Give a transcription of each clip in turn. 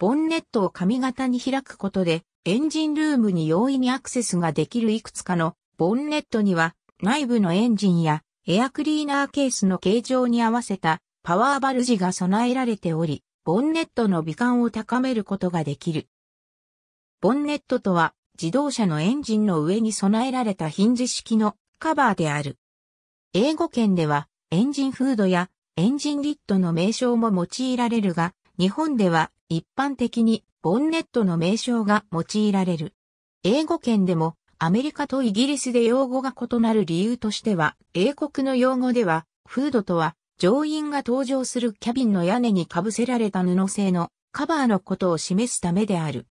ボンネットを髪型に開くことで、エンジンルームに容易にアクセスができるいくつかのボンネットには、内部のエンジンやエアクリーナーケースの形状に合わせたパワーバルジが備えられており、ボンネットの美観を高めることができる。ボンネットとは、自動車のエンジンの上に備えられたヒンジ式のカバーである。英語圏では、エンジンフードやエンジンリットの名称も用いられるが、日本では一般的にボンネットの名称が用いられる。英語圏でもアメリカとイギリスで用語が異なる理由としては、英国の用語では、フードとは、乗員が搭乗するキャビンの屋根に被せられた布製のカバーのことを示すためである。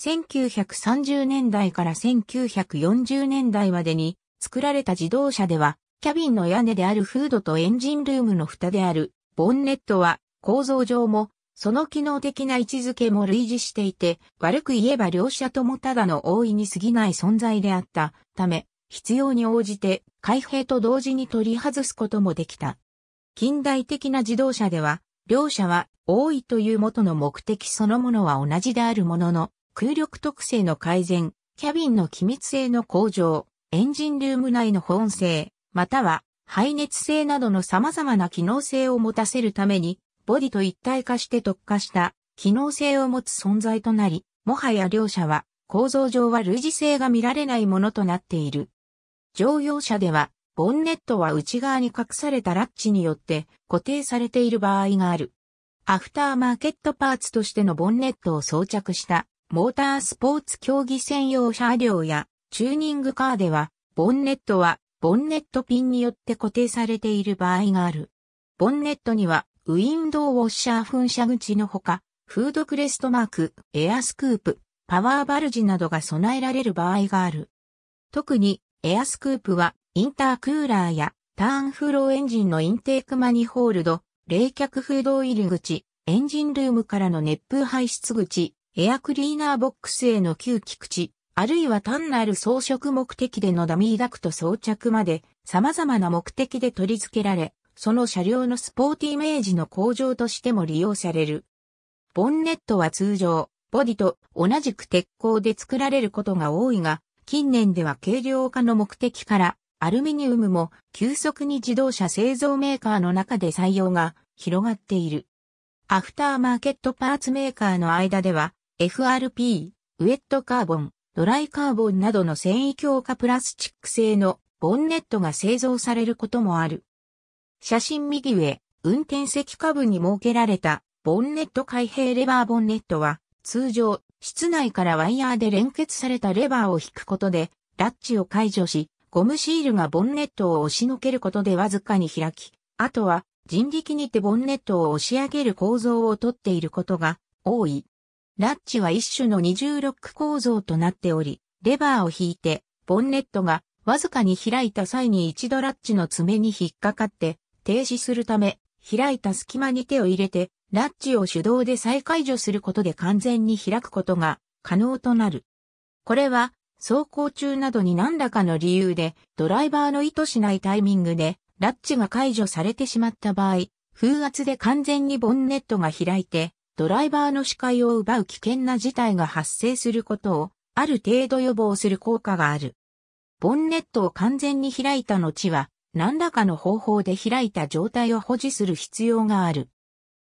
1930年代から1940年代までに作られた自動車では、キャビンの屋根であるフードとエンジンルームの蓋であるボンネットは構造上も、その機能的な位置づけも類似していて、悪く言えば両者ともただの大いに過ぎない存在であったため、必要に応じて開閉と同時に取り外すこともできた。近代的な自動車では、両者は多いという元の目的そのものは同じであるものの、空力特性の改善、キャビンの機密性の向上、エンジンルーム内の保温性、または排熱性などの様々な機能性を持たせるためにボディと一体化して特化した機能性を持つ存在となり、もはや両者は構造上は類似性が見られないものとなっている。乗用車では、ボンネットは内側に隠されたラッチによって固定されている場合がある。アフターマーケットパーツとしてのボンネットを装着したモータースポーツ競技専用車両やチューニングカーでは、ボンネットはボンネットピンによって固定されている場合がある。ボンネットにはウィンドウウォッシャー噴射口のほか、フードクレストマーク、エアスクープ、パワーバルジなどが備えられる場合がある。特に、エアスクープは、インタークーラーや、ターンフローエンジンのインテークマニホールド、冷却風洞入り口、エンジンルームからの熱風排出口、エアクリーナーボックスへの吸気口、あるいは単なる装飾目的でのダミーダクト装着まで様々な目的で取り付けられ、その車両のスポーティイメージの向上としても利用される。ボンネットは通常、ボディと同じく鉄鋼で作られることが多いが、近年では軽量化の目的から、アルミニウムも急速に自動車製造メーカーの中で採用が広がっている。アフターマーケットパーツメーカーの間では、FRP、ウェットカーボン、ドライカーボンなどの繊維強化プラスチック製のボンネットが製造されることもある。写真右上、運転席下部に設けられたボンネット開閉レバーボンネットは通常室内からワイヤーで連結されたレバーを引くことでラッチを解除しゴムシールがボンネットを押しのけることでわずかに開き、あとは人力にてボンネットを押し上げる構造をとっていることが多い。ラッチは一種の二重ロック構造となっており、レバーを引いてボンネットがわずかに開いた際に一度ラッチの爪に引っかかって停止するため、開いた隙間に手を入れて、ラッチを手動で再解除することで完全に開くことが可能となる。これは、走行中などに何らかの理由で、ドライバーの意図しないタイミングで、ラッチが解除されてしまった場合、風圧で完全にボンネットが開いて、ドライバーの視界を奪う危険な事態が発生することを、ある程度予防する効果がある。ボンネットを完全に開いた後は、何らかの方法で開いた状態を保持する必要がある。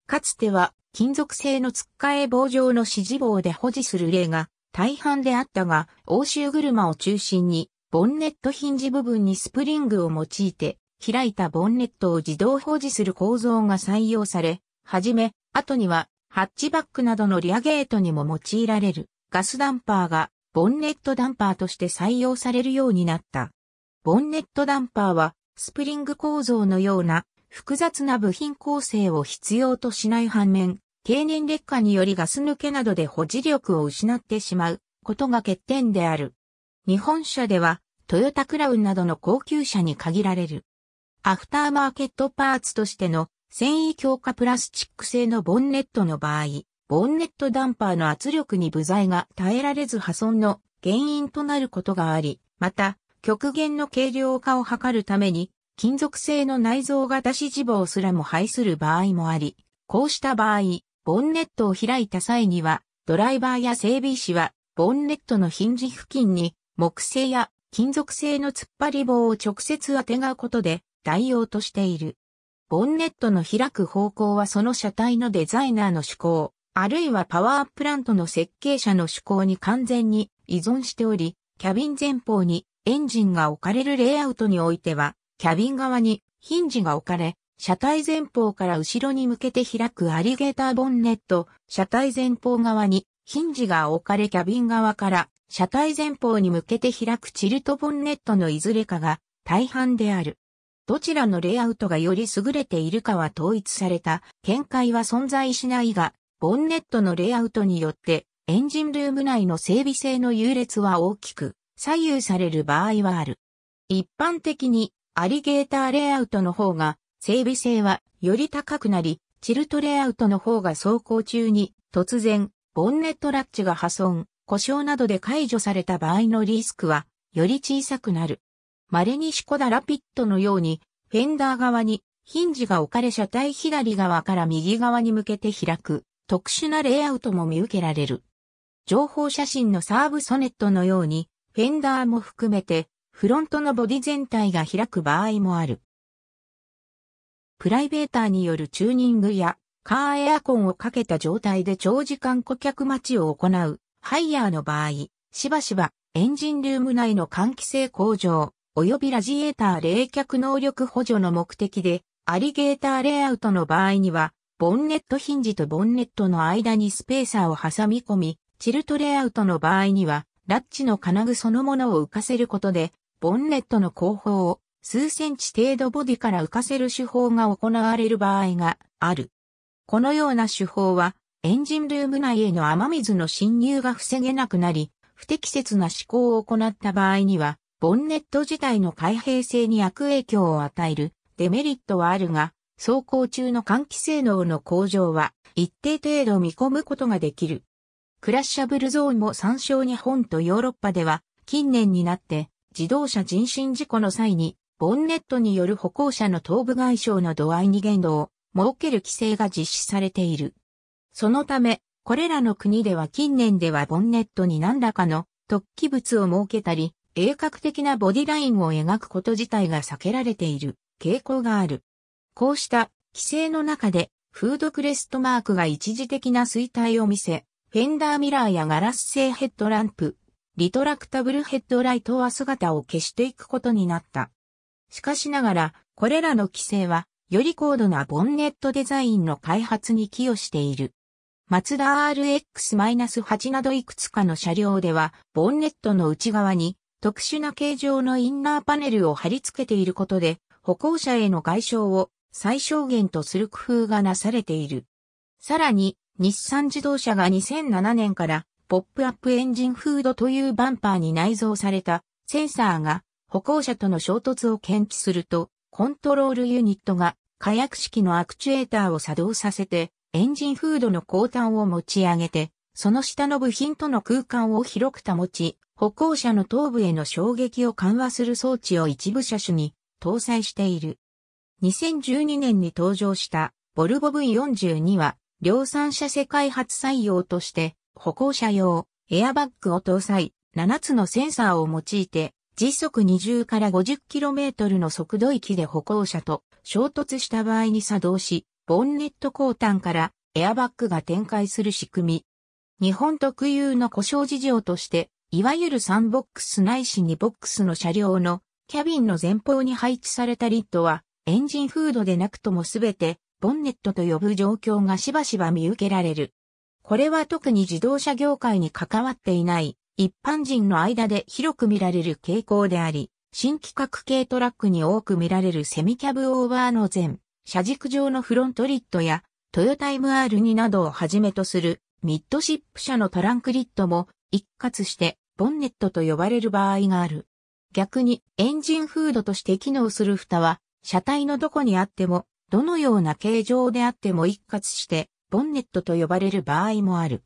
かつては、金属製のつっかえ棒状の指示棒で保持する例が大半であったが、欧州車を中心に、ボンネットヒンジ部分にスプリングを用いて、開いたボンネットを自動保持する構造が採用され、はじめ、後には、ハッチバックなどのリアゲートにも用いられるガスダンパーがボンネットダンパーとして採用されるようになった。ボンネットダンパーはスプリング構造のような複雑な部品構成を必要としない反面、経年劣化によりガス抜けなどで保持力を失ってしまうことが欠点である。日本車では、トヨタクラウンなどの高級車に限られる。アフターマーケットパーツとしての繊維強化プラスチック製のボンネットの場合、ボンネットダンパーの圧力に部材が耐えられず破損の原因となることがあり、また、極限の軽量化を図るために、金属製の内蔵型指示棒すらも排する場合もあり、こうした場合、ボンネットを開いた際には、ドライバーや整備士は、ボンネットのヒンジ付近に、木製や金属製の突っ張り棒を直接当てがうことで、代用としている。ボンネットの開く方向はその車体のデザイナーの趣向、あるいはパワープラントの設計者の趣向に完全に依存しており、キャビン前方にエンジンが置かれるレイアウトにおいては、キャビン側にヒンジが置かれ、車体前方から後ろに向けて開くアリゲーターボンネット、車体前方側にヒンジが置かれキャビン側から車体前方に向けて開くチルトボンネットのいずれかが大半である。どちらのレイアウトがより優れているかは統一された見解は存在しないが、ボンネットのレイアウトによってエンジンルーム内の整備性の優劣は大きく左右される場合はある。一般的にアリゲーターレイアウトの方が整備性はより高くなり、チルトレイアウトの方が走行中に突然ボンネットラッチが破損、故障などで解除された場合のリスクはより小さくなる。稀にシコダラピットのようにフェンダー側にヒンジが置かれ車体左側から右側に向けて開く特殊なレイアウトも見受けられる。情報写真のサーブソネットのようにフェンダーも含めて、フロントのボディ全体が開く場合もある。プライベーターによるチューニングや、カーエアコンをかけた状態で長時間顧客待ちを行う、ハイヤーの場合、しばしばエンジンルーム内の換気性向上、及びラジエーター冷却能力補助の目的で、アリゲーターレイアウトの場合には、ボンネットヒンジとボンネットの間にスペーサーを挟み込み、チルトレイアウトの場合には、ラッチの金具そのものを浮かせることで、ボンネットの後方を数センチ程度ボディから浮かせる手法が行われる場合がある。このような手法は、エンジンルーム内への雨水の侵入が防げなくなり、不適切な思考を行った場合には、ボンネット自体の開閉性に悪影響を与えるデメリットはあるが、走行中の換気性能の向上は一定程度見込むことができる。クラッシャブルゾーンも参照日本とヨーロッパでは、近年になって自動車人身事故の際に、ボンネットによる歩行者の頭部外傷の度合いに限度を設ける規制が実施されている。そのため、これらの国では近年ではボンネットに何らかの突起物を設けたり、鋭角的なボディラインを描くこと自体が避けられている傾向がある。こうした規制の中でフードクレストマークが一時的な衰退を見せ、フェンダーミラーやガラス製ヘッドランプ、リトラクタブルヘッドライトは姿を消していくことになった。しかしながら、これらの規制は、より高度なボンネットデザインの開発に寄与している。マツダ RX-8 などいくつかの車両では、ボンネットの内側に特殊な形状のインナーパネルを貼り付けていることで、歩行者への外傷を最小限とする工夫がなされている。さらに、日産自動車が2007年から、ポップアップエンジンフードというバンパーに内蔵されたセンサーが歩行者との衝突を検知すると、コントロールユニットが火薬式のアクチュエーターを作動させて、エンジンフードの後端を持ち上げて、その下の部品との空間を広く保ち、歩行者の頭部への衝撃を緩和する装置を一部車種に搭載している。2012年に登場したボルボ V42 は量産車世界初採用として、歩行者用、エアバッグを搭載、7つのセンサーを用いて、時速20から 50km の速度域で歩行者と衝突した場合に作動し、ボンネット後端からエアバッグが展開する仕組み。日本特有の故障事情として、いわゆる3ボックスないし2ボックスの車両のキャビンの前方に配置されたリッドは、エンジンフードでなくともすべてボンネットと呼ぶ状況がしばしば見受けられる。これは特に自動車業界に関わっていない一般人の間で広く見られる傾向であり、新規格系トラックに多く見られるセミキャブオーバーの前、車軸上のフロントリッドやトヨタイム r 2などをはじめとするミッドシップ車のトランクリッドも一括してボンネットと呼ばれる場合がある。逆にエンジンフードとして機能する蓋は車体のどこにあってもどのような形状であっても一括してボンネットと呼ばれる場合もある。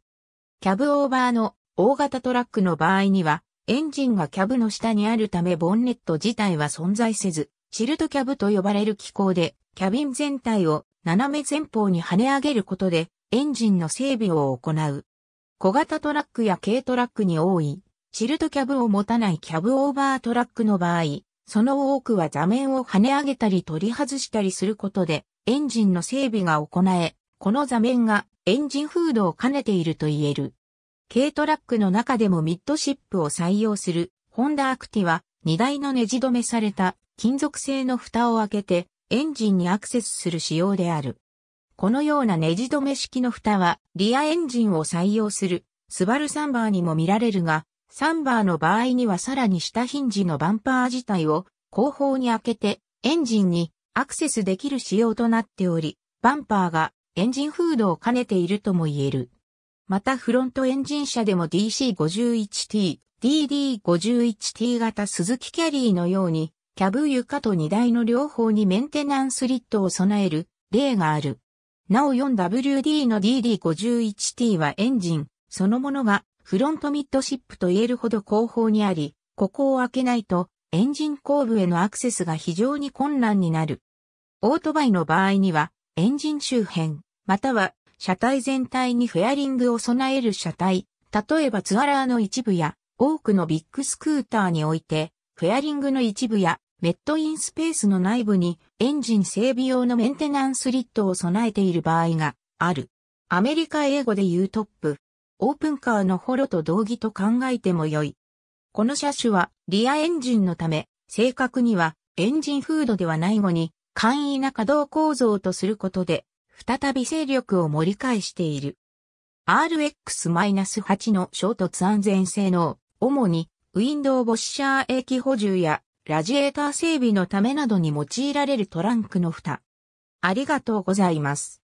キャブオーバーの大型トラックの場合には、エンジンがキャブの下にあるためボンネット自体は存在せず、シルトキャブと呼ばれる機構で、キャビン全体を斜め前方に跳ね上げることで、エンジンの整備を行う。小型トラックや軽トラックに多い、シルトキャブを持たないキャブオーバートラックの場合、その多くは座面を跳ね上げたり取り外したりすることで、エンジンの整備が行え、この座面がエンジンフードを兼ねていると言える。軽トラックの中でもミッドシップを採用する、ホンダアクティは、荷台のネジ止めされた金属製の蓋を開けて、エンジンにアクセスする仕様である。このようなネジ止め式の蓋は、リアエンジンを採用する、スバルサンバーにも見られるが、サンバーの場合にはさらに下ヒンジのバンパー自体を後方に開けてエンジンにアクセスできる仕様となっており、バンパーがエンジンフードを兼ねているとも言える。またフロントエンジン車でも DC51T、DD51T 型鈴木キャリーのように、キャブ床と荷台の両方にメンテナンスリットを備える例がある。なお 4WD の DD51T はエンジンそのものがフロントミッドシップと言えるほど後方にあり、ここを開けないとエンジン後部へのアクセスが非常に困難になる。オートバイの場合には、エンジン周辺、または車体全体にフェアリングを備える車体、例えばツアラーの一部や多くのビッグスクーターにおいて、フェアリングの一部やメットインスペースの内部にエンジン整備用のメンテナンスリットを備えている場合がある。アメリカ英語で言うトップ、オープンカーのホロと同義と考えても良い。この車種はリアエンジンのため、正確にはエンジンフードではないのに、簡易な稼働構造とすることで、再び勢力を盛り返している。RX-8 の衝突安全性能、主にウィンドウボッシャー液補充やラジエーター整備のためなどに用いられるトランクの蓋。ありがとうございます。